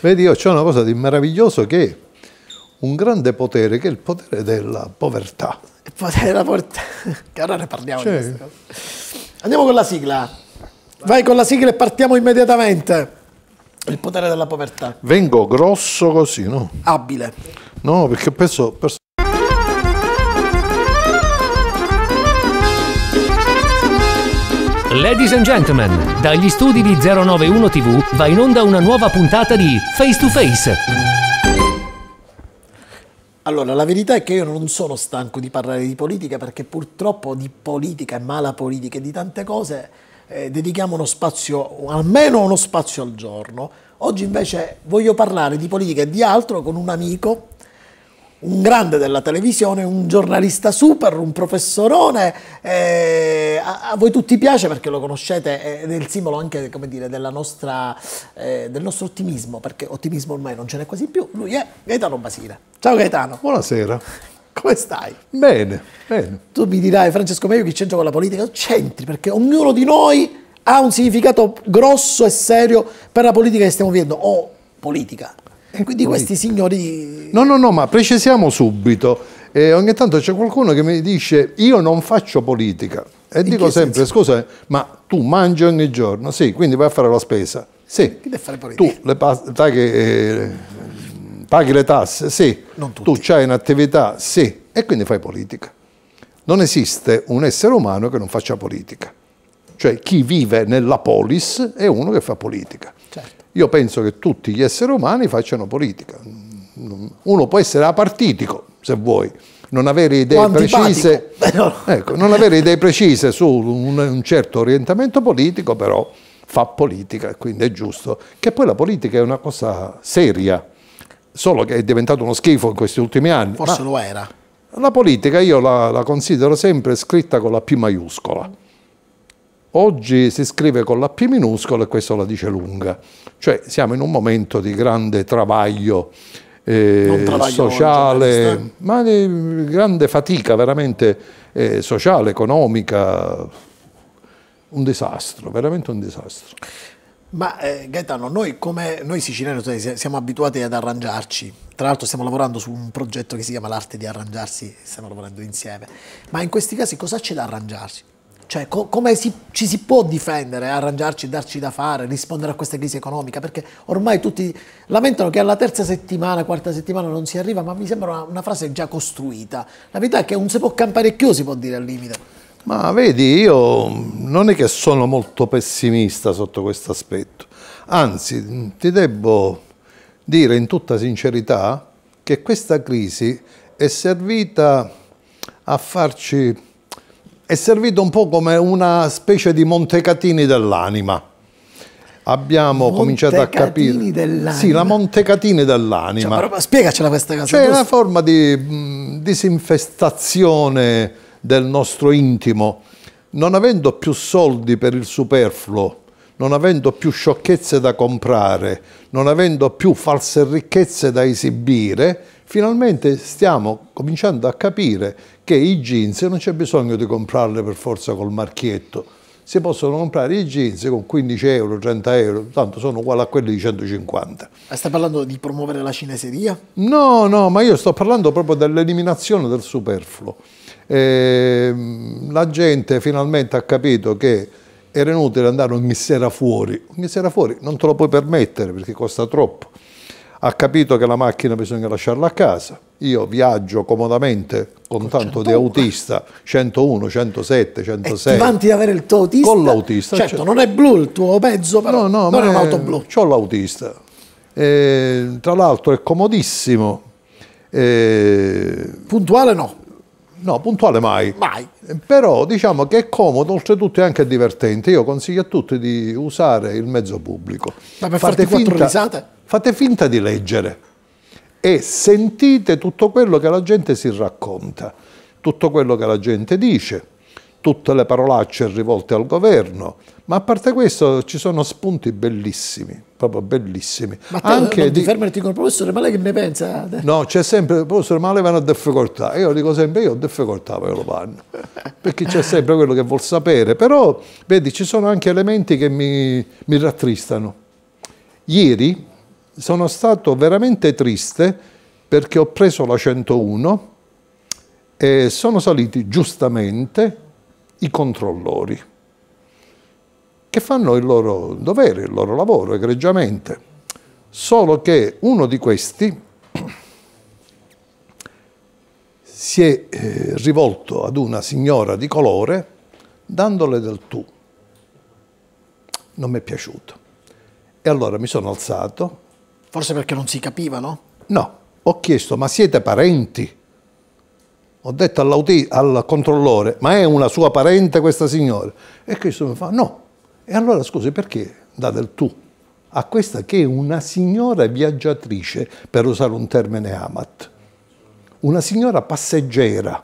Vedi, io c'è una cosa di meraviglioso che è un grande potere, che è il potere della povertà. Il potere della povertà, che ora ne parliamo cioè. di questo. Andiamo con la sigla. Vai con la sigla e partiamo immediatamente. Il potere della povertà. Vengo grosso così, no? Abile. No, perché penso, penso Ladies and gentlemen, dagli studi di 091 TV va in onda una nuova puntata di Face to Face. Allora, la verità è che io non sono stanco di parlare di politica perché purtroppo di politica e mala politica e di tante cose eh, dedichiamo uno spazio, almeno uno spazio al giorno. Oggi invece voglio parlare di politica e di altro con un amico un grande della televisione, un giornalista super, un professorone, eh, a, a, voi tutti piace perché lo conoscete eh, ed è il simbolo anche dire, nostra, eh, del nostro ottimismo, perché ottimismo ormai non ce n'è quasi più, lui è Gaetano Basile. Ciao Gaetano. Buonasera. Come stai? Bene, bene. Tu mi dirai, Francesco, ma io che c'entro con la politica? C'entri, perché ognuno di noi ha un significato grosso e serio per la politica che stiamo vivendo, o oh, politica eh, quindi questi signori... No, no, no, ma precisiamo subito. E ogni tanto c'è qualcuno che mi dice io non faccio politica. E In dico sempre, senso? scusa, ma tu mangi ogni giorno? Sì, quindi vai a fare la spesa. Sì. Chi deve fare politica? Tu le paghi, eh, paghi le tasse? Sì. Tu hai un'attività? Sì. E quindi fai politica. Non esiste un essere umano che non faccia politica. Cioè chi vive nella polis è uno che fa politica. Io penso che tutti gli esseri umani facciano politica. Uno può essere apartitico, se vuoi, non avere idee, precise, ecco, non avere idee precise, su un, un certo orientamento politico, però fa politica, quindi è giusto. Che poi la politica è una cosa seria, solo che è diventato uno schifo in questi ultimi anni. Forse lo era. La politica io la, la considero sempre scritta con la P maiuscola Oggi si scrive con la P minuscola e questo la dice lunga. Cioè siamo in un momento di grande travaglio eh, sociale, eh, ma di grande fatica veramente eh, sociale, economica, un disastro, veramente un disastro. Ma eh, Gaetano, noi come noi siciliani siamo abituati ad arrangiarci, tra l'altro stiamo lavorando su un progetto che si chiama l'arte di arrangiarsi, stiamo lavorando insieme, ma in questi casi cosa c'è da arrangiarsi? Cioè, co- come si, ci si può difendere, arrangiarci, darci da fare, rispondere a questa crisi economica? Perché ormai tutti lamentano che alla terza settimana, quarta settimana non si arriva, ma mi sembra una, una frase già costruita. La verità è che non si può campare più, si può dire al limite. Ma vedi, io non è che sono molto pessimista sotto questo aspetto. Anzi, ti devo dire in tutta sincerità che questa crisi è servita a farci è servito un po' come una specie di Montecatini dell'anima. Abbiamo cominciato a capire. dell'anima. Sì, la Montecatini dell'anima. Cioè, spiegacela questa cosa. C'è cioè, è una forma di mh, mm, disinfestazione del nostro intimo. Non avendo più soldi per il superfluo, non avendo più sciocchezze da comprare, non avendo più false ricchezze da esibire, finalmente stiamo cominciando a capire che i jeans non c'è bisogno di comprarle per forza col marchietto, si possono comprare i jeans con 15 euro, 30 euro, tanto sono uguali a quelli di 150. Ma stai parlando di promuovere la cineseria? No, no, ma io sto parlando proprio dell'eliminazione del superfluo. Eh, la gente finalmente ha capito che era inutile andare ogni sera fuori, ogni sera fuori non te lo puoi permettere perché costa troppo ha capito che la macchina bisogna lasciarla a casa. Io viaggio comodamente con, tanto 101. di autista, 101, 107, 106. E ti di avere il tuo autista? Con l'autista. Certo, certo, non è blu il tuo mezzo, però no, no, non è un'auto blu. Ho l'autista. Eh, tra l'altro è comodissimo. Eh, puntuale no. No, puntuale mai. Mai. Però diciamo che è comodo, oltretutto è anche divertente. Io consiglio a tutti di usare il mezzo pubblico. Ma per Fate farti finta... quattro risate? fate finta di leggere e sentite tutto quello che la gente si racconta, tutto quello che la gente dice, tutte le parolacce rivolte al governo, ma a parte questo ci sono spunti bellissimi, proprio bellissimi. Ma te, Anche non di... ti fermerti con il professore ma lei che ne pensa? No, c'è sempre, il professore Male va a difficoltà, io dico sempre io ho difficoltà per lo vanno, perché c'è sempre quello che vuol sapere, però vedi ci sono anche elementi che mi, mi rattristano. Ieri sono stato veramente triste perché ho preso la 101 e sono saliti giustamente i controllori che fanno il loro dovere, il loro lavoro egregiamente. Solo che uno di questi si è eh, rivolto ad una signora di colore dandole del tu. Non mi è piaciuto. E allora mi sono alzato, Forse perché non si capivano? No, ho chiesto, ma siete parenti? Ho detto al controllore, ma è una sua parente questa signora? E questo mi fa, no. E allora scusi, perché dà del tu a questa che è una signora viaggiatrice, per usare un termine amat? Una signora passeggera,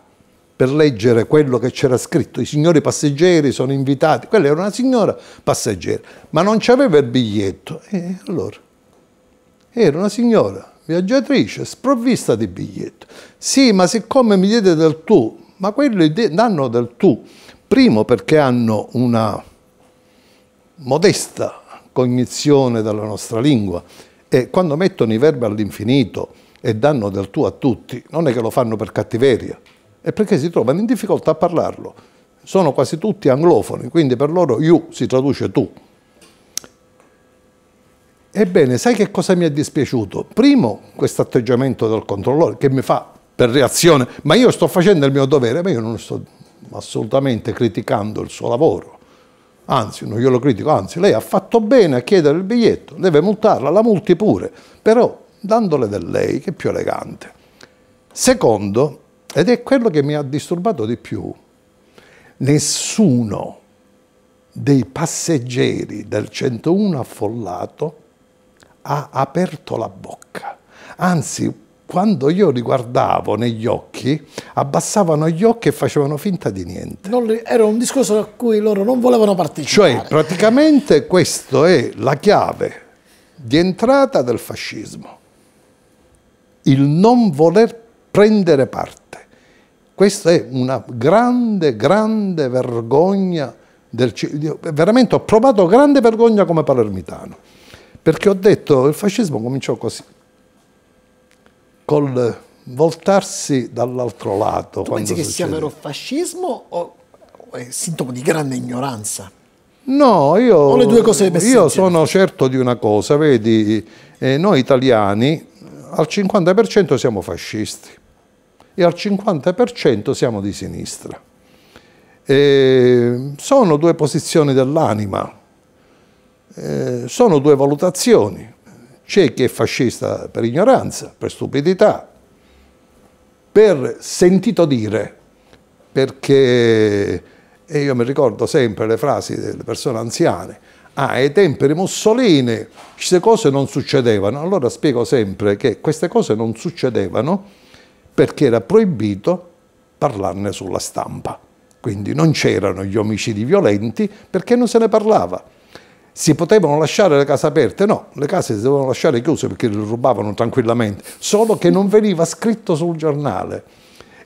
per leggere quello che c'era scritto, i signori passeggeri sono invitati, quella era una signora passeggera, ma non c'aveva il biglietto. E allora? Era una signora viaggiatrice sprovvista di biglietto. Sì, ma siccome mi diede del tu, ma quelli danno del tu, primo perché hanno una modesta cognizione della nostra lingua e quando mettono i verbi all'infinito e danno del tu a tutti, non è che lo fanno per cattiveria, è perché si trovano in difficoltà a parlarlo. Sono quasi tutti anglofoni, quindi per loro you si traduce tu. Ebbene, sai che cosa mi è dispiaciuto? Primo, questo atteggiamento del controllore che mi fa per reazione, ma io sto facendo il mio dovere, ma io non sto assolutamente criticando il suo lavoro. Anzi, non glielo critico, anzi, lei ha fatto bene a chiedere il biglietto, deve multarla, la multi pure, però dandole del lei, che è più elegante. Secondo, ed è quello che mi ha disturbato di più, nessuno dei passeggeri del 101 affollato ha aperto la bocca. Anzi, quando io li guardavo negli occhi, abbassavano gli occhi e facevano finta di niente. Le, era un discorso a cui loro non volevano partecipare. Cioè, praticamente questa è la chiave di entrata del fascismo. Il non voler prendere parte. Questa è una grande, grande vergogna del... Veramente ho provato grande vergogna come palermitano. Perché ho detto, il fascismo cominciò così, col voltarsi dall'altro lato. Tu pensi che sia vero fascismo o è sintomo di grande ignoranza? No, io, io sono certo di una cosa, vedi, eh, noi italiani al 50% siamo fascisti e al 50% siamo di sinistra. E eh, sono due posizioni dell'anima, eh, sono due valutazioni. C'è chi è fascista per ignoranza, per stupidità, per sentito dire, perché e io mi ricordo sempre le frasi delle persone anziane, ah, ai tempi di Mussolini queste cose non succedevano, allora spiego sempre che queste cose non succedevano perché era proibito parlarne sulla stampa, quindi non c'erano gli omicidi violenti perché non se ne parlava si potevano lasciare le case aperte? No, le case si dovevano lasciare chiuse perché le rubavano tranquillamente, solo che non veniva scritto sul giornale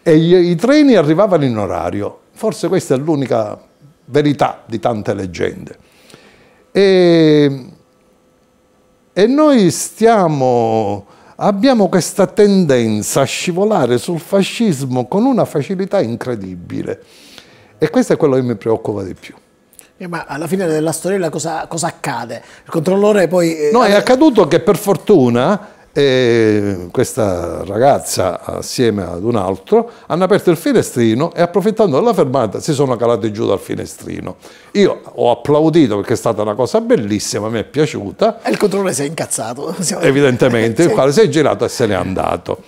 e i, i treni arrivavano in orario. Forse questa è l'unica verità di tante leggende. E, e noi stiamo, abbiamo questa tendenza a scivolare sul fascismo con una facilità incredibile e questo è quello che mi preoccupa di più. Eh, ma alla fine della storiella cosa, cosa accade? Il controllore poi... Eh, no, è accaduto che per fortuna eh, questa ragazza assieme ad un altro hanno aperto il finestrino e approfittando della fermata si sono calati giù dal finestrino. Io ho applaudito perché è stata una cosa bellissima, mi è piaciuta. E il controllore si è incazzato. Evidentemente, sì. il quale si è girato e se n'è andato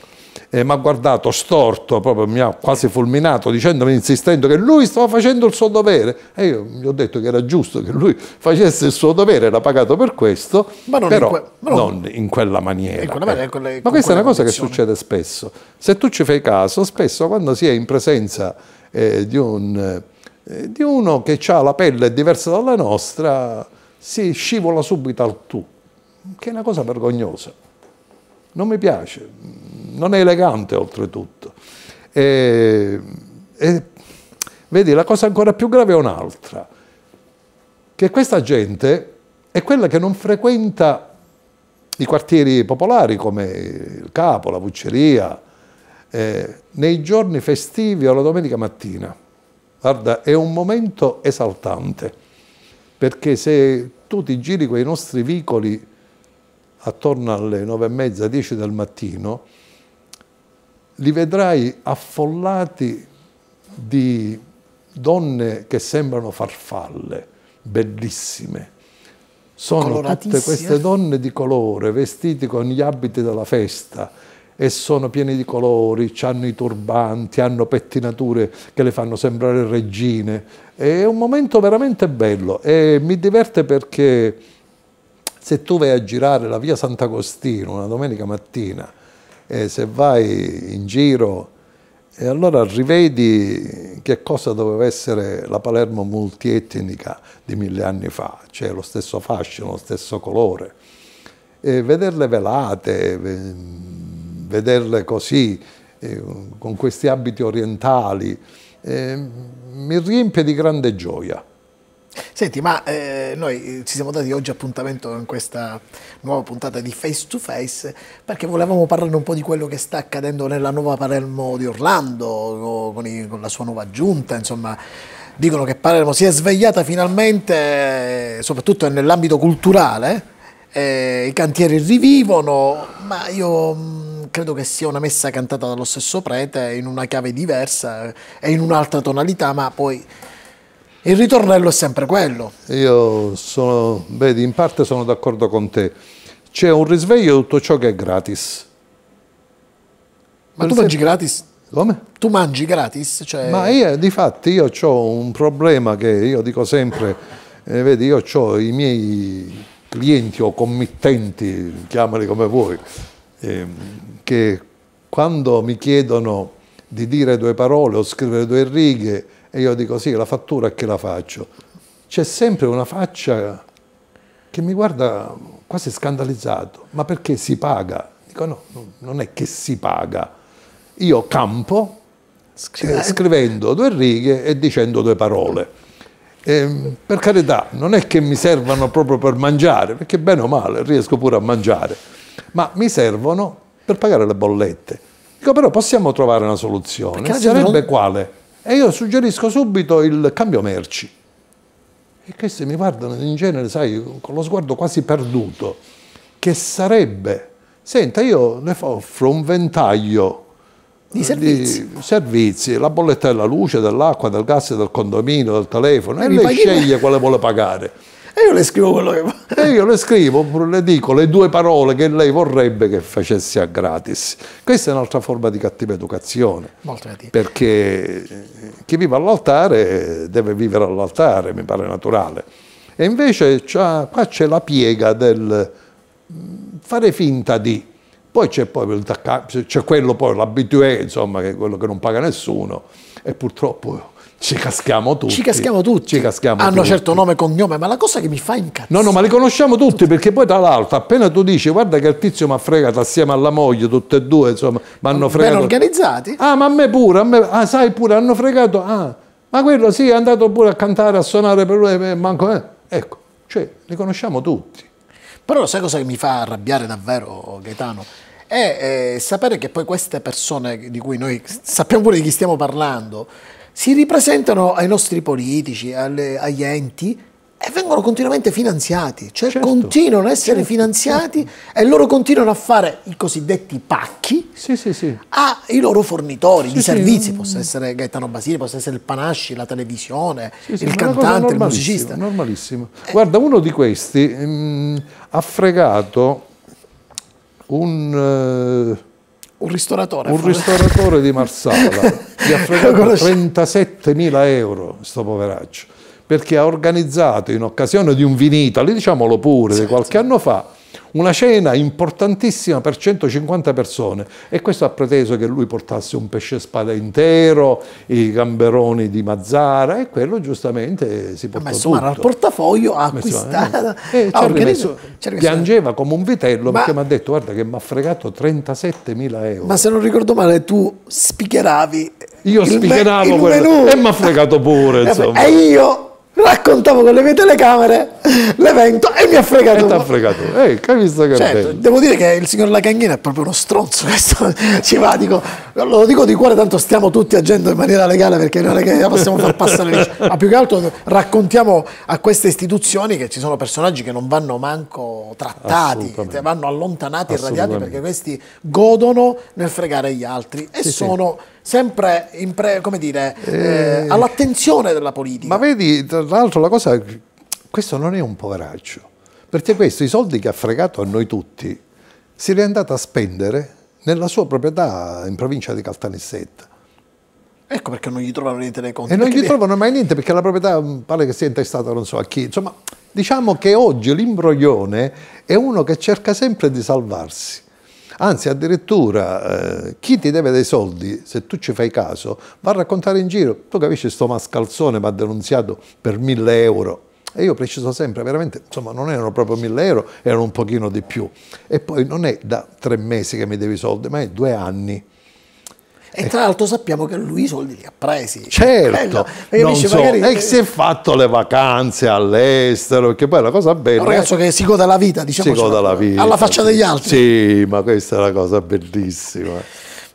eh, mi ha guardato storto, proprio mi ha quasi fulminato dicendomi insistendo che lui stava facendo il suo dovere e io gli ho detto che era giusto che lui facesse il suo dovere, era pagato per questo, ma non, però in, que ma non, non in quella maniera. In quella maniera eh. quella, ma questa è una cosa condizione. che succede spesso. Se tu ci fai caso, spesso quando si è in presenza eh, di, un, eh, di uno che ha la pelle diversa dalla nostra, si scivola subito al tu, che è una cosa vergognosa non mi piace, non è elegante oltretutto. E, e, vedi, la cosa ancora più grave è un'altra, che questa gente è quella che non frequenta i quartieri popolari come il capo, la Vucceria, eh, nei giorni festivi o la domenica mattina. Guarda, è un momento esaltante, perché se tu ti giri quei nostri vicoli attorno alle nove e mezza, dieci del mattino, li vedrai affollati di donne che sembrano farfalle, bellissime. Sono tutte queste donne di colore, vestite con gli abiti della festa e sono piene di colori, hanno i turbanti, hanno pettinature che le fanno sembrare regine. È un momento veramente bello e mi diverte perché se tu vai a girare la via Sant'Agostino una domenica mattina e se vai in giro e allora rivedi che cosa doveva essere la Palermo multietnica di mille anni fa, cioè lo stesso fascino, lo stesso colore. E vederle velate, vederle così, con questi abiti orientali, mi riempie di grande gioia. Senti, ma eh, noi eh, ci siamo dati oggi appuntamento in questa nuova puntata di Face to Face perché volevamo parlare un po' di quello che sta accadendo nella nuova Palermo di Orlando con, i, con la sua nuova giunta, insomma. Dicono che Palermo si è svegliata finalmente, eh, soprattutto nell'ambito culturale, eh, i cantieri rivivono, ma io mh, mm, credo che sia una messa cantata dallo stesso prete in una chiave diversa eh, e in un'altra tonalità, ma poi il ritornello è sempre quello. Io sono, vedi, in parte sono d'accordo con te. C'è un risveglio di tutto ciò che è gratis. Ma per tu mangi gratis? Come? Tu mangi gratis? Cioè... Ma io, di fatti, io ho un problema che io dico sempre, eh, vedi, io ho i miei clienti o committenti, chiamali come vuoi, eh, che quando mi chiedono di dire due parole o scrivere due righe, e io dico sì, la fattura che la faccio? C'è sempre una faccia che mi guarda quasi scandalizzato, ma perché si paga? Dico no, non è che si paga. Io campo Scri cioè, scrivendo due righe e dicendo due parole. E, ehm, per carità, non è che mi servano proprio per mangiare, perché bene o male riesco pure a mangiare, ma mi servono per pagare le bollette. Dico però possiamo trovare una soluzione. Sarebbe non... quale? E io suggerisco subito il cambio merci. E questi mi guardano in genere, sai, con lo sguardo quasi perduto, che sarebbe, senta, io le offro un ventaglio di servizi. di servizi. la bolletta della luce, dell'acqua, del gas, del condominio, del telefono, e, e lei sceglie quale vuole pagare. E io le scrivo quello che fa. E io le scrivo, le dico le due parole che lei vorrebbe che facesse a gratis. Questa è un'altra forma di cattiva educazione. Molto cattiva. Perché eh, chi vive all'altare deve vivere all'altare, mi pare naturale. E invece qua c'è la piega del mm, fare finta di. Poi c'è poi c'è quello poi l'abitué, insomma, che è quello che non paga nessuno e purtroppo ci caschiamo tutti. Ci caschiamo tutti. Ci caschiamo Hanno tutti. certo nome e cognome, ma la cosa che mi fa incazzare. No, no, ma li conosciamo tutti perché poi, tra l'altro, appena tu dici guarda che il tizio mi ha fregato assieme alla moglie, tutte e due, insomma, mi hanno fregato. Ben organizzati. Ah, ma a me pure, a me, ah, sai pure, hanno fregato. Ah, ma quello sì, è andato pure a cantare, a suonare per lui, eh, manco. Eh. Ecco, cioè, li conosciamo tutti. Però sai cosa che mi fa arrabbiare davvero, Gaetano? È eh, sapere che poi queste persone di cui noi sappiamo pure di chi stiamo parlando si ripresentano ai nostri politici, alle, agli enti e vengono continuamente finanziati, cioè certo, continuano a essere certo, finanziati certo. e loro continuano a fare i cosiddetti pacchi sì, sì, sì. ai loro fornitori di servizi, possa essere Gaetano Basile, possa essere il Panasci, la televisione, il cantante, il musicista. Normalissimo. Guarda, uno di questi mh, mm, ha fregato un... Uh, un ristoratore. Un ristoratore di Marsala. Gli ha fregato 37.000 euro, sto poveraccio, perché ha organizzato in occasione di un Vinitali, diciamolo pure, di certo. qualche anno fa, una cena importantissima per 150 persone e questo ha preteso che lui portasse un pesce spada intero, i gamberoni di Mazzara e quello giustamente si portò messo tutto. mano al portafoglio, eh, ah, ha acquistato. Eh, ah, piangeva come un vitello ma, perché mi ha detto guarda che mi ha fregato 37 mila euro. Ma se non ricordo male tu spicheravi io spiegavo quello menù. e mi ha fregato pure. Insomma. E io raccontavo con le mie telecamere l'evento e mi ha fregato. E ti ha fregato. Ehi, capito che certo, Devo dire che il signor Lacanghina è proprio uno stronzo, questo ci va, dico, lo dico di cuore, tanto stiamo tutti agendo in maniera legale perché non è che la possiamo far passare Ma più che altro raccontiamo a queste istituzioni che ci sono personaggi che non vanno manco trattati, cioè vanno allontanati e radiati perché questi godono nel fregare gli altri e sì, sono... Sì sempre pre, come dire, eh, eh, all'attenzione della politica. Ma vedi, tra l'altro la cosa, questo non è un poveraccio, perché questo, i soldi che ha fregato a noi tutti, si è andato a spendere nella sua proprietà in provincia di Caltanissetta. Ecco perché non gli trovano niente nei conti. E non gli trovano mai niente perché la proprietà mm, pare che sia intestata non so a chi. Insomma, diciamo che oggi l'imbroglione è uno che cerca sempre di salvarsi Anzi, addirittura eh, chi ti deve dei soldi, se tu ci fai caso, va a raccontare in giro, tu capisci, sto mascalzone va denunziato per mille euro. E io preciso sempre, veramente, insomma, non erano proprio mille euro, erano un pochino di più. E poi non è da tre mesi che mi devi soldi, ma è due anni. E tra l'altro sappiamo che lui i soldi li ha presi. Certo, Bello, non so. magari... e si è fatto le vacanze all'estero, che poi è una cosa bella. Un ragazzo che si goda la vita, diciamo. Si goda la vita. Alla faccia degli altri. Sì, ma questa è una cosa bellissima.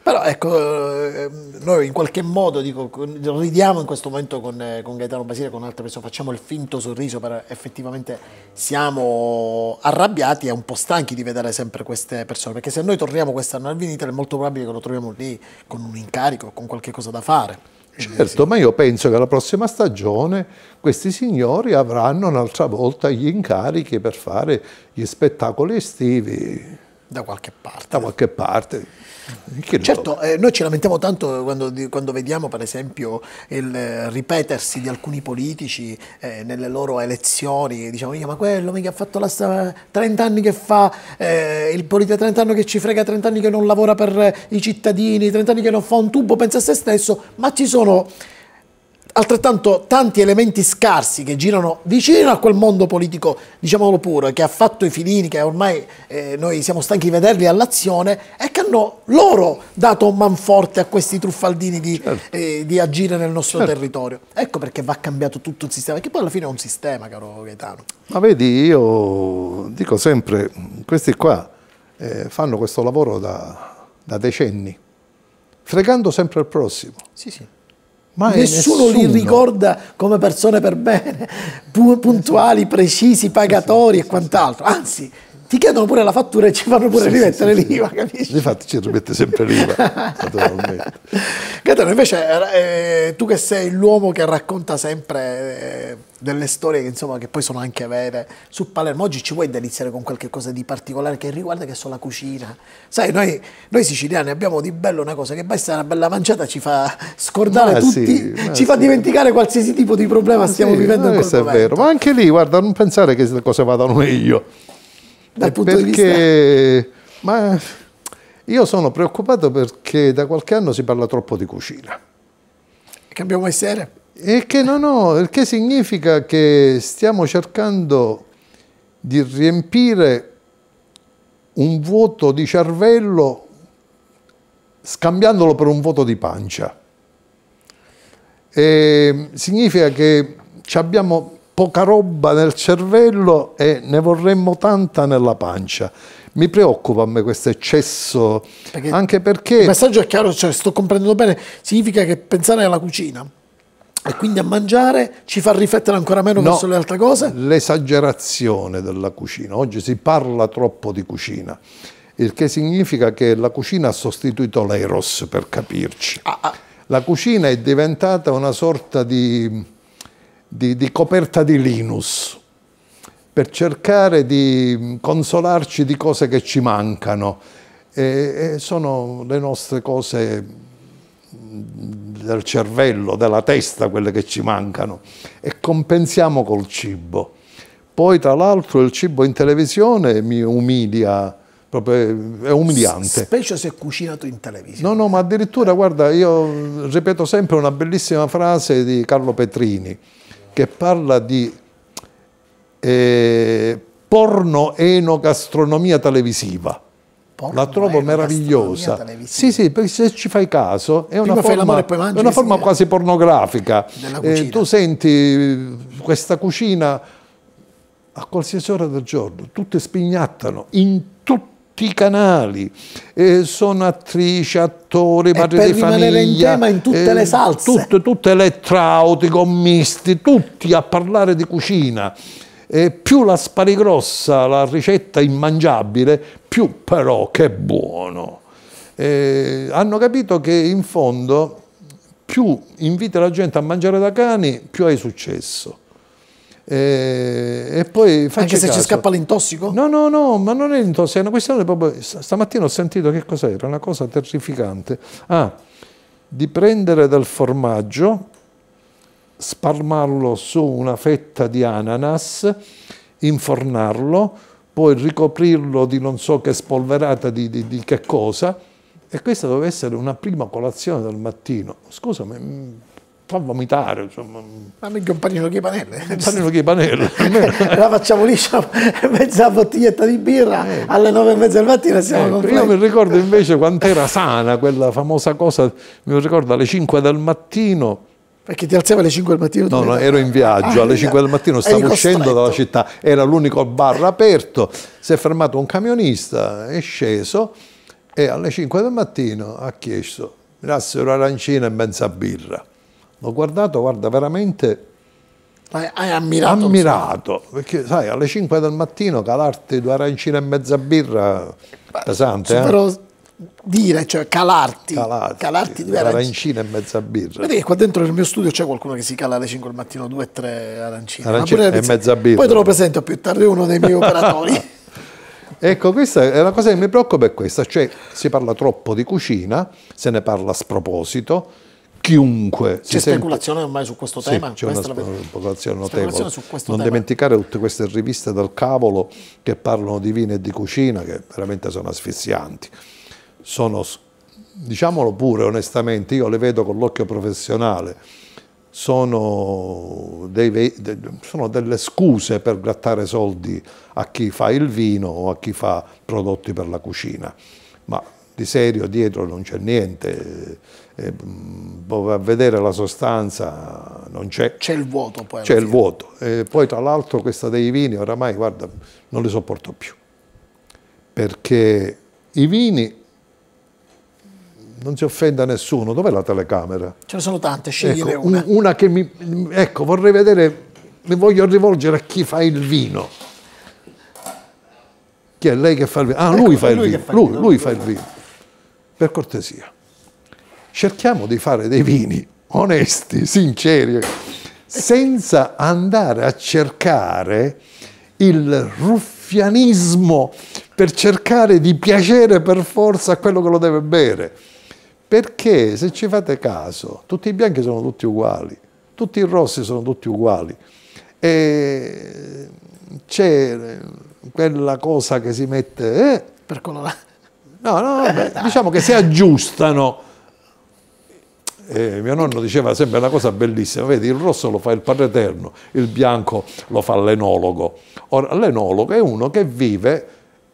Però ecco, ehm, noi in qualche modo dico, ridiamo in questo momento con, eh, con Gaetano Basile, con altre persone, facciamo il finto sorriso, però effettivamente siamo arrabbiati e un po' stanchi di vedere sempre queste persone, perché se noi torniamo quest'anno al Vinitale è molto probabile che lo troviamo lì con un incarico, con qualche cosa da fare. Certo, sì. ma io penso che la prossima stagione questi signori avranno un'altra volta gli incarichi per fare gli spettacoli estivi. Da qualche parte. Da qualche parte. Eh, certo, eh, noi ci lamentiamo tanto quando, quando vediamo per esempio il eh, ripetersi di alcuni politici eh, nelle loro elezioni, diciamo, ma quello mica ha fatto la strada 30 anni che fa, eh, il politico 30 anni che ci frega, 30 anni che non lavora per eh, i cittadini, 30 anni che non fa un tubo, pensa a se stesso, ma ci sono altrettanto tanti elementi scarsi che girano vicino a quel mondo politico, diciamolo pure, che ha fatto i filini, che ormai eh, noi siamo stanchi di vederli all'azione e che hanno loro dato manforte a questi truffaldini di, certo. eh, di agire nel nostro certo. territorio. Ecco perché va cambiato tutto il sistema, che poi alla fine è un sistema, caro Gaetano. Ma vedi, io dico sempre, questi qua eh, fanno questo lavoro da, da decenni, fregando sempre il prossimo. Sì, sì Mai nessuno, nessuno li ricorda come persone per bene, puntuali, precisi, pagatori e quant'altro. Anzi, ti chiedono pure la fattura e ci fanno pure sì, rimettere sì, l'IVA, sì. capisci? Infatti ci rimette sempre l'IVA, naturalmente. Gaetano, invece eh, tu che sei l'uomo che racconta sempre eh, delle storie che, insomma, che poi sono anche vere su Palermo, oggi ci vuoi deliziare con qualche cosa di particolare che riguarda che so la cucina? Sai, noi, noi siciliani abbiamo di bello una cosa che basta una bella mangiata ci fa scordare ma tutti, ci fa dimenticare qualsiasi tipo di problema stiamo vivendo in questo momento. Questo è vero, ma anche lì, guarda, non pensare che le cose vadano meglio dal punto perché, di vista... Ma io sono preoccupato perché da qualche anno si parla troppo di cucina. Cambiamo mestiere? E che no, no, il che significa che stiamo cercando di riempire un vuoto di cervello scambiandolo per un vuoto di pancia. E significa che ci abbiamo poca roba nel cervello e ne vorremmo tanta nella pancia. Mi preoccupa a me questo eccesso, perché anche perché... Il messaggio è chiaro, cioè, sto comprendendo bene, significa che pensare alla cucina e quindi a mangiare ci fa riflettere ancora meno no, verso le altre cose? L'esagerazione della cucina, oggi si parla troppo di cucina il che significa che la cucina ha sostituito l'eros per capirci. Ah, ah. La cucina è diventata una sorta di di, di coperta di Linus per cercare di consolarci di cose che ci mancano. E, e sono le nostre cose del cervello, della testa, quelle che ci mancano, e compensiamo col cibo. Poi, tra l'altro, il cibo in televisione mi umilia, proprio è umiliante. Specie se cucinato in televisione. No, no, ma addirittura, guarda, io ripeto sempre una bellissima frase di Carlo Petrini che parla di eh, porno-enogastronomia televisiva. Porno la trovo meravigliosa. Sì, sì, perché se ci fai caso è una Prima forma, è una forma quasi pornografica. Eh, tu senti eh, questa cucina a qualsiasi ora del giorno, tutte spignattano in tutte tutti i canali, eh, sono attrici, attori, madri di famiglia. Per in tema in tutte eh, le salse. Tutte, tutte le i commisti, tutti a parlare di cucina. Eh, più la spari grossa, la ricetta immangiabile, più però che buono. hanno capito che in fondo più invita la gente a mangiare da cani, più hai successo. E, eh, e poi Anche se caso. ci scappa l'intossico? No, no, no, ma non è l'intossico, è una questione proprio... Stamattina ho sentito che cos'era, una cosa terrificante. Ah, di prendere del formaggio, spalmarlo su una fetta di ananas, infornarlo, poi ricoprirlo di non so che spolverata di, di, di che cosa, e questa doveva essere una prima colazione del mattino. Scusami, mm, fa vomitare, insomma. Ma mica un panino che panelle. Un panino che panelle. la facciamo liscia, mezza bottiglietta di birra eh. alle nove e mezza del mattino siamo eh, Io mi ricordo invece quant'era sana quella famosa cosa, mi ricordo alle 5 del mattino, perché ti alzavi alle 5 del mattino? No, no, ero in viaggio, ah, alle 5 del mattino stavo uscendo dalla città, era l'unico bar aperto, si è fermato un camionista, è sceso e alle 5 del mattino ha chiesto, mi grazie un'arancina e mezza birra. L'ho guardato, guarda, veramente... Hai, hai ammirato? Ammirato, perché sai, alle 5 del mattino calarti due arancine e mezza birra, Beh, pesante, però, eh? dire, cioè calarti, calarti, calarti di arancine e mezza birra. Vedi che qua dentro nel mio studio c'è qualcuno che si cala alle 5 del mattino, due o tre arancine. arancine e mezza birra. Poi te lo presento più tardi uno dei miei operatori. Ecco, questa è la cosa che mi preoccupa è questa, cioè si parla troppo di cucina, se ne parla a sproposito, chiunque. C'è speculazione sente... ormai su questo sì, tema? C'è una speculazione notevole. Su questo non tema. dimenticare tutte queste riviste del cavolo che parlano di vino e di cucina, che veramente sono asfissianti. Sono, diciamolo pure onestamente, io le vedo con l'occhio professionale, sono, dei, sono delle scuse per grattare soldi a chi fa il vino o a chi fa prodotti per la cucina. Ma di serio dietro non c'è niente, eh, eh, boh, a vedere la sostanza non c'è. C'è il vuoto poi. C'è il vuoto. E poi tra l'altro questa dei vini oramai, guarda, non li sopporto più, perché i vini non si offenda nessuno, dov'è la telecamera? Ce ne sono tante, scegliere ecco, una. Una che mi... Ecco, vorrei vedere, mi voglio rivolgere a chi fa il vino. Chi è lei che fa il vino? Ah, ecco, lui fa il vino. Fa Lui, lui fa il vino. Per cortesia, cerchiamo di fare dei vini onesti, sinceri, senza andare a cercare il ruffianismo per cercare di piacere per forza a quello che lo deve bere. Perché se ci fate caso, tutti i bianchi sono tutti uguali, tutti i rossi sono tutti uguali. E c'è quella cosa che si mette eh, per colorare No, no, eh, beh, diciamo che si aggiustano. Eh, mio nonno diceva sempre una cosa bellissima, vedi il rosso lo fa il padre eterno, il bianco lo fa l'enologo. Ora l'enologo è uno che vive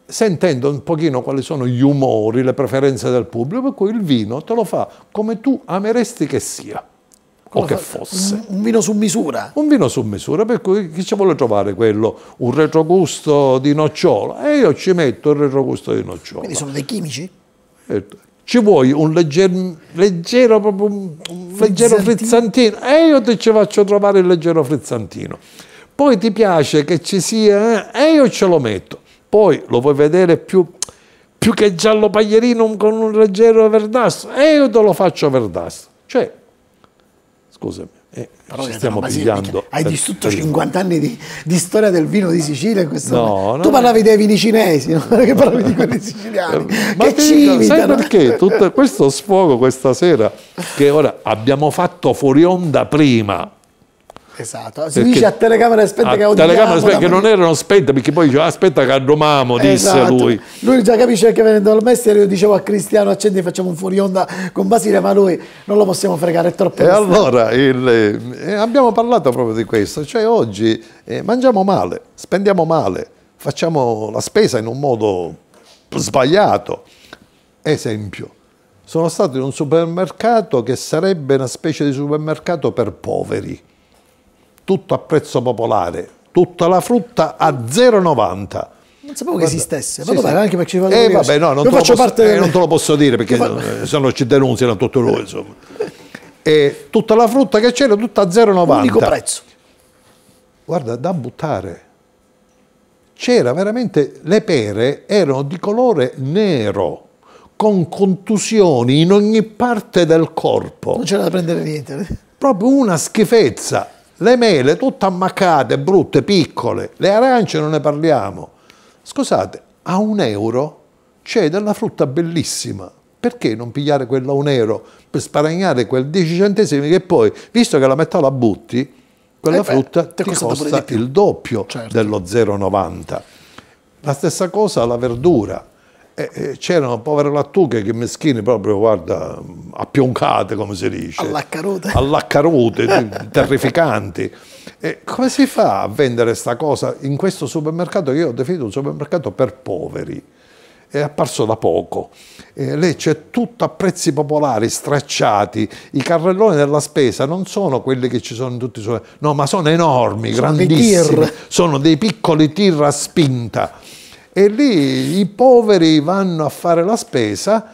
sentendo un pochino quali sono gli umori, le preferenze del pubblico, per cui il vino te lo fa come tu ameresti che sia o che fosse. Un vino su misura? Un vino su misura, per cui chi ci vuole trovare quello? Un retrogusto di nocciola e io ci metto il retrogusto di nocciola. Quindi sono dei chimici? Eh, ci vuoi un legger, leggero, proprio un leggero frizzantino? E io ti ci faccio trovare il leggero frizzantino. Poi ti piace che ci sia, eh? e io ce lo metto. Poi lo vuoi vedere più più che giallo paglierino con un leggero verdastro, e io te lo faccio verdastro. Cioè, Scusami, eh, ci stiamo pigliando. Hai distrutto 50 anni di, di, storia del vino di Sicilia. No, no, tu parlavi no. dei vini cinesi, non che parlavi di quelli siciliani. Ma che ci sai perché tutto questo sfogo questa sera, che ora abbiamo fatto fuori onda prima, Esatto, si perché dice a telecamera aspetta che audiamo. Telecamera aspetta, che non erano spente perché poi diceva ah, aspetta che addomiamo, disse esatto. lui. Lui già capisce che venendo dal mestiere io dicevo a Cristiano accendi facciamo un fuori onda con Basile ma lui non lo possiamo fregare, è troppo. E allora il, eh, eh, abbiamo parlato proprio di questo, cioè oggi eh, mangiamo male, spendiamo male, facciamo la spesa in un modo sbagliato. Esempio, sono stato in un supermercato che sarebbe una specie di supermercato per poveri tutto a prezzo popolare, tutta la frutta a 0,90. Non sapevo che esistesse, ma sì, sì. anche perché ci vado eh, vabbè, no, non, te posso, parte eh, non te lo posso dire perché fa... se no ci denunziano tutti loro, insomma. e tutta la frutta che c'era, tutta a 0,90. Unico prezzo. Guarda, da buttare. C'era veramente, le pere erano di colore nero, con contusioni in ogni parte del corpo. Non c'era da prendere niente. Proprio una schifezza le mele tutte ammaccate, brutte, piccole, le arance non ne parliamo. Scusate, a un euro c'è della frutta bellissima. Perché non pigliare quella a un euro per sparagnare quel 10 centesimi che poi, visto che la metà la butti, quella eh frutta ti, ti costa il doppio certo. dello 0,90. La stessa cosa la verdura. Eh, eh, c'erano povere lattughe che meschini proprio, guarda, appioncate come si dice. Allaccarute. Allaccarute, terrificanti. E come si fa a vendere questa cosa in questo supermercato che io ho definito un supermercato per poveri? È apparso da poco. E eh, lei c'è tutto a prezzi popolari, stracciati. I carrelloni della spesa non sono quelli che ci sono in tutti i suoi... No, ma sono enormi, sono grandissimi. Dei sono dei piccoli tir a spinta e lì i poveri vanno a fare la spesa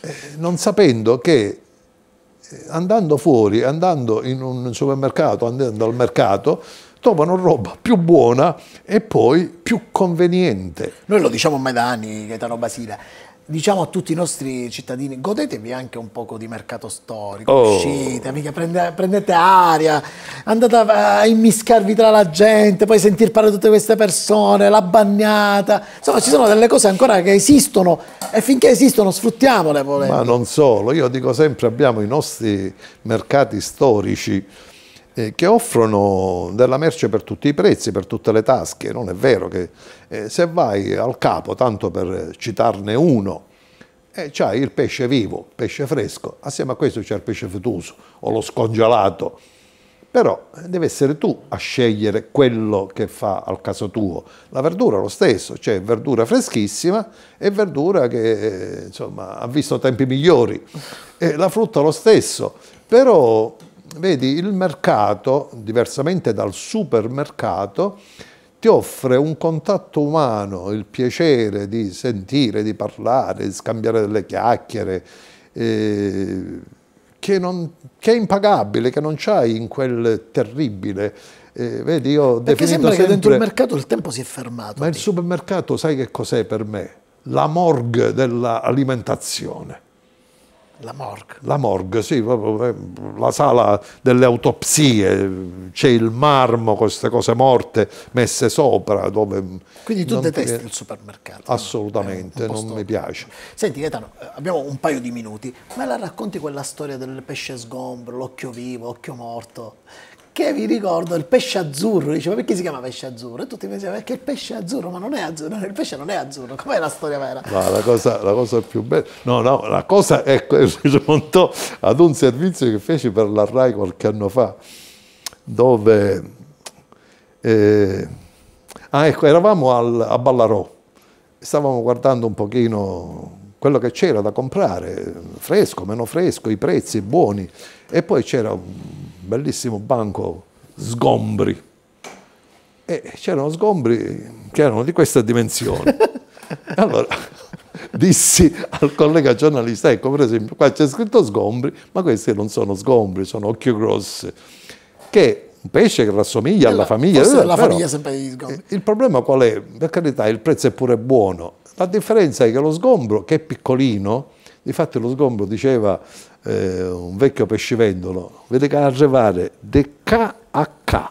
eh, non sapendo che eh, andando fuori, andando in un supermercato, andando al mercato, trovano roba più buona e poi più conveniente. Noi lo diciamo mai da anni, Gaetano Basile, diciamo a tutti i nostri cittadini, godetevi anche un poco di mercato storico, oh. uscite, mica, prende, prendete aria, andate a, a, immiscarvi tra la gente, poi sentir parlare tutte queste persone, la bagnata, insomma ci sono delle cose ancora che esistono e finché esistono sfruttiamole. Volendo. Ma non solo, io dico sempre abbiamo i nostri mercati storici eh, che offrono della merce per tutti i prezzi, per tutte le tasche, non è vero che eh, se vai al capo, tanto per citarne uno, eh, c'hai il pesce vivo, il pesce fresco, assieme a questo c'è il pesce fetuso o lo scongelato, però eh, deve essere tu a scegliere quello che fa al caso tuo. La verdura lo stesso, c'è verdura freschissima e verdura che eh, insomma, ha visto tempi migliori. E la frutta lo stesso, però vedi il mercato, diversamente dal supermercato, ti offre un contatto umano, il piacere di sentire, di parlare, di scambiare delle chiacchiere, eh, che, non, che, è impagabile, che non c'hai in quel terribile. Eh, vedi, io Perché sembra sempre, che dentro il mercato il tempo si è fermato. Ma il supermercato sai che cos'è per me? La morgue dell'alimentazione. La morgue. La morgue, sì, eh, la sala delle autopsie, c'è il marmo, queste cose morte messe sopra. Dove Quindi tu detesti mi... il supermercato? Assolutamente, eh, no? non mi piace. Senti Gaetano, eh, abbiamo un paio di minuti, ma la racconti quella storia del pesce sgombro, l'occhio vivo, l'occhio morto? che vi ricordo il pesce azzurro, diceva perché si chiama pesce azzurro? E tutti mi dicevano perché il pesce è azzurro, ma non è azzurro, il pesce non è azzurro, com'è la storia vera? No, la cosa, la cosa più bella, no, no, la cosa è ecco, rimonto ad un servizio che feci per la RAI qualche anno fa, dove, eh, ah ecco, eravamo al, a Ballarò, stavamo guardando un pochino quello che c'era da comprare, fresco, meno fresco, i prezzi buoni, e poi c'era un bellissimo banco sgombri. E c'erano sgombri che erano di questa dimensione. allora dissi al collega giornalista, ecco per esempio qua c'è scritto sgombri, ma questi non sono sgombri, sono occhio grosse, che un pesce che rassomiglia alla famiglia. Alla eh, famiglia sempre gli sgombri. Il problema qual è? Per carità il prezzo è pure buono, la differenza è che lo sgombro che è piccolino, difatti lo sgombro diceva eh, un vecchio pescivendolo, vede che arrivare de K a K,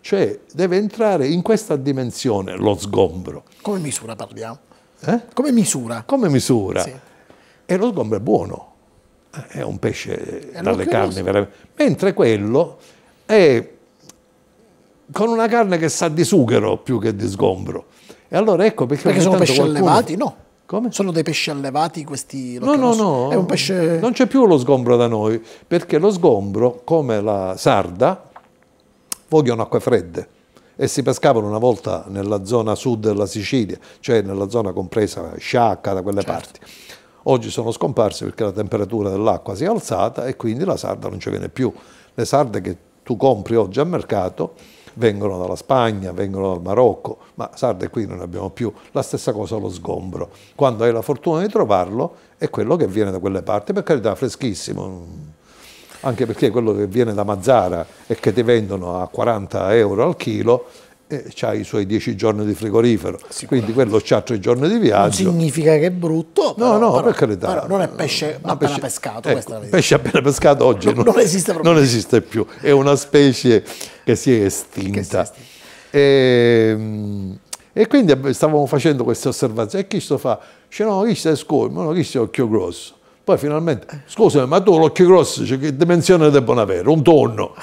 cioè deve entrare in questa dimensione lo sgombro. Come misura parliamo? Eh? Come misura? Come misura. Sì. E lo sgombro è buono, è un pesce è dalle carni veramente. Mentre quello è con una carne che sa di sughero più che di sgombro. E allora ecco perché... Perché sono pesci qualcuno... allevati? No. Come? Sono dei pesci allevati questi? No, no, no, no. Pesce... Non c'è più lo sgombro da noi, perché lo sgombro, come la sarda, vogliono acque fredde e si pescavano una volta nella zona sud della Sicilia, cioè nella zona compresa Sciacca, da quelle certo. parti. Oggi sono scomparsi perché la temperatura dell'acqua si è alzata e quindi la sarda non ci viene più. Le sarde che tu compri oggi al mercato vengono dalla Spagna, vengono dal Marocco, ma sarde qui non abbiamo più. La stessa cosa lo sgombro. Quando hai la fortuna di trovarlo è quello che viene da quelle parti, per carità, freschissimo. Anche perché quello che viene da Mazzara e che ti vendono a 40 euro al chilo ha i suoi 10 giorni di frigorifero, quindi quello ha tre giorni di viaggio. Non significa che è brutto, però, no, no, però, per carità. Però non è pesce appena pesce, pescato. Ecco, pesce appena pescato oggi non, non, esiste non, esiste più, è una specie che si è estinta. Si è estinta. E, ehm, e, quindi stavamo facendo queste osservazioni. E Cristo fa, dice no, questo è scolmo, no, questo è occhio grosso. Poi finalmente, scusami, ma tu l'occhio grosso, cioè, che dimensione devono avere? Un tonno.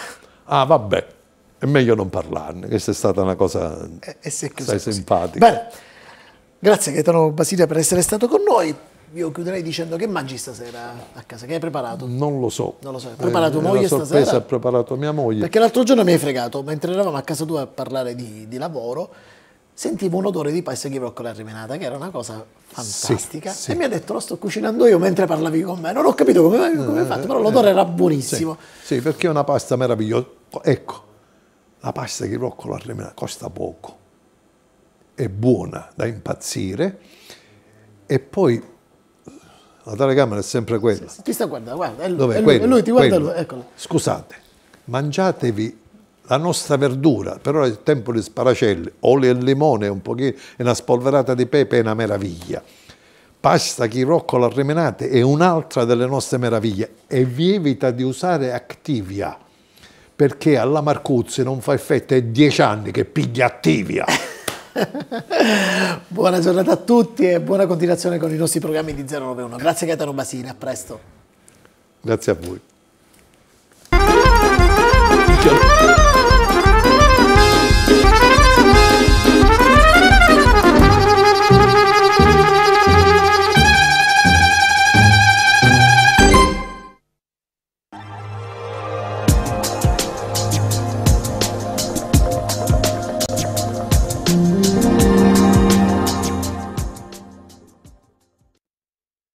Ah, vabbè, è meglio non parlarne, questa è stata una cosa e, eh, e eh simpatica. Bene, grazie Gaetano Basilia per essere stato con noi. Io chiuderei dicendo che mangi stasera a casa, che hai preparato? Non lo so. Non lo so, hai eh, preparato eh, moglie sorpresa stasera? sorpresa ha preparato mia moglie. Perché l'altro giorno mi hai fregato, mentre eravamo a casa tua a parlare di, di lavoro, sentivo un odore di pasta di broccola rimenata, che era una cosa fantastica. Sì, sì. E mi ha detto, lo sto cucinando io mentre parlavi con me. Non ho capito come, come hai eh, fatto, però l'odore eh, era buonissimo. Sì, sì, perché è una pasta meravigliosa. Ecco, la pasta di broccola rimenata costa poco, è buona da impazzire e poi la telecamera è sempre quella. Sì, sì. Ti sta guardando, guarda. lui, Dov'è? lui, lui ti guarda lui, eccolo. Scusate, mangiatevi la nostra verdura, però è il tempo di sparacelli, olio e limone, un pochino, una spolverata di pepe è una meraviglia. Pasta chiroccola arremenate è un'altra delle nostre meraviglie e vi evita di usare Activia perché alla Marcuzzi non fa effetto, è dieci anni che piglia Activia. buona giornata a tutti e buona continuazione con i nostri programmi di 091. Grazie Gaetano Basile, a presto. Grazie a voi.